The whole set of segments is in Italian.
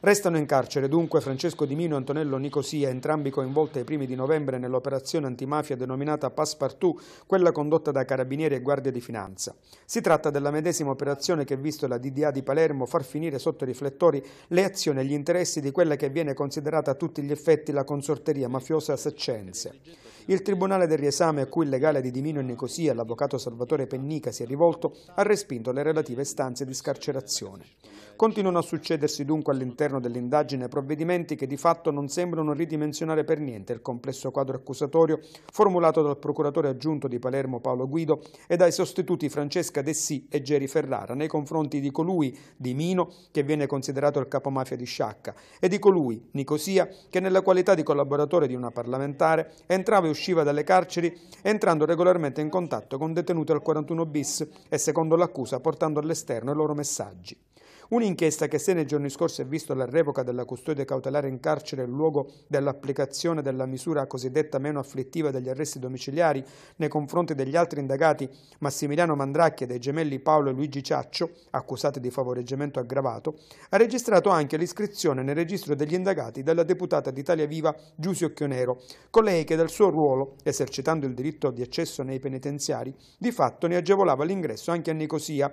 Restano in carcere dunque Francesco Di Mino e Antonello Nicosia, entrambi coinvolti ai primi di novembre nell'operazione antimafia denominata Passepartout, quella condotta da carabinieri e guardia di finanza. Si tratta della medesima operazione che ha visto la DDA di Palermo far finire sotto i riflettori le azioni e gli interessi di quella che viene considerata a tutti gli effetti la consorteria mafiosa Seccense. Il Tribunale del riesame a cui il legale di Dimino e Nicosia, l'avvocato Salvatore Pennica, si è rivolto, ha respinto le relative stanze di scarcerazione. Continuano a succedersi dunque all'interno dell'indagine provvedimenti che di fatto non sembrano ridimensionare per niente il complesso quadro accusatorio formulato dal procuratore aggiunto di Palermo Paolo Guido e dai sostituti Francesca Dessì e Geri Ferrara nei confronti di colui, Dimino, che viene considerato il capomafia di Sciacca, e di colui, Nicosia, che nella qualità di collaboratore di una parlamentare entrava e usciva dalle carceri entrando regolarmente in contatto con detenuti al 41 bis e secondo l'accusa portando all'esterno i loro messaggi. Un'inchiesta che se nei giorni scorsi è visto la revoca della custodia cautelare in carcere in luogo dell'applicazione della misura cosiddetta meno afflittiva degli arresti domiciliari nei confronti degli altri indagati Massimiliano Mandracchi e dei gemelli Paolo e Luigi Ciaccio, accusati di favoreggiamento aggravato, ha registrato anche l'iscrizione nel registro degli indagati della deputata d'Italia Viva Giusio Chionero, colei che dal suo ruolo, esercitando il diritto di accesso nei penitenziari, di fatto ne agevolava l'ingresso anche a Nicosia.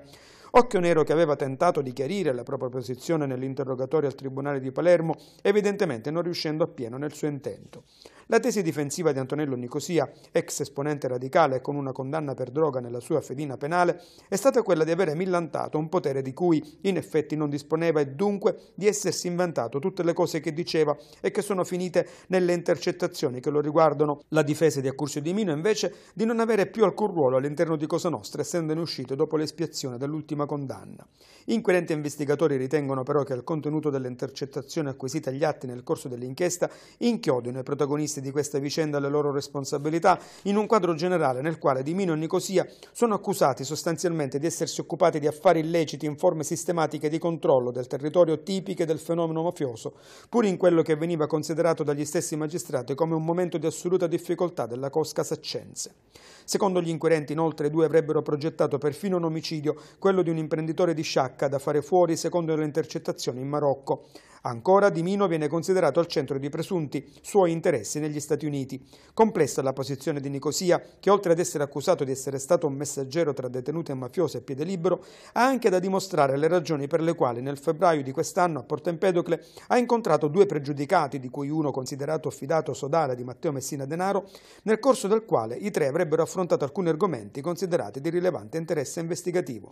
Occhio Nero, che aveva tentato di chiarire la propria posizione nell'interrogatorio al Tribunale di Palermo, evidentemente non riuscendo appieno nel suo intento. La tesi difensiva di Antonello Nicosia, ex esponente radicale con una condanna per droga nella sua fedina penale, è stata quella di avere millantato un potere di cui in effetti non disponeva e dunque di essersi inventato tutte le cose che diceva e che sono finite nelle intercettazioni che lo riguardano. La difesa di Accursio di Mino invece di non avere più alcun ruolo all'interno di Cosa Nostra essendone uscito dopo l'espiazione dell'ultima condanna. Inquirenti e investigatori ritengono però che il contenuto delle intercettazioni acquisite agli atti nel corso dell'inchiesta inchiodino i protagonisti protagonisti di questa vicenda alle loro responsabilità, in un quadro generale nel quale Dimino e Nicosia sono accusati sostanzialmente di essersi occupati di affari illeciti in forme sistematiche di controllo del territorio tipiche del fenomeno mafioso, pur in quello che veniva considerato dagli stessi magistrati come un momento di assoluta difficoltà della cosca saccense. Secondo gli inquirenti, inoltre, i due avrebbero progettato perfino un omicidio, quello di un imprenditore di sciacca da fare fuori secondo le intercettazioni in Marocco. Ancora Di Mino viene considerato al centro di presunti suoi interessi negli Stati Uniti. Complessa la posizione di Nicosia, che oltre ad essere accusato di essere stato un messaggero tra detenuti e mafiosi a piede libero, ha anche da dimostrare le ragioni per le quali nel febbraio di quest'anno a Porto Empedocle ha incontrato due pregiudicati, di cui uno considerato fidato sodale di Matteo Messina Denaro, nel corso del quale i tre avrebbero affrontato alcuni argomenti considerati di rilevante interesse investigativo.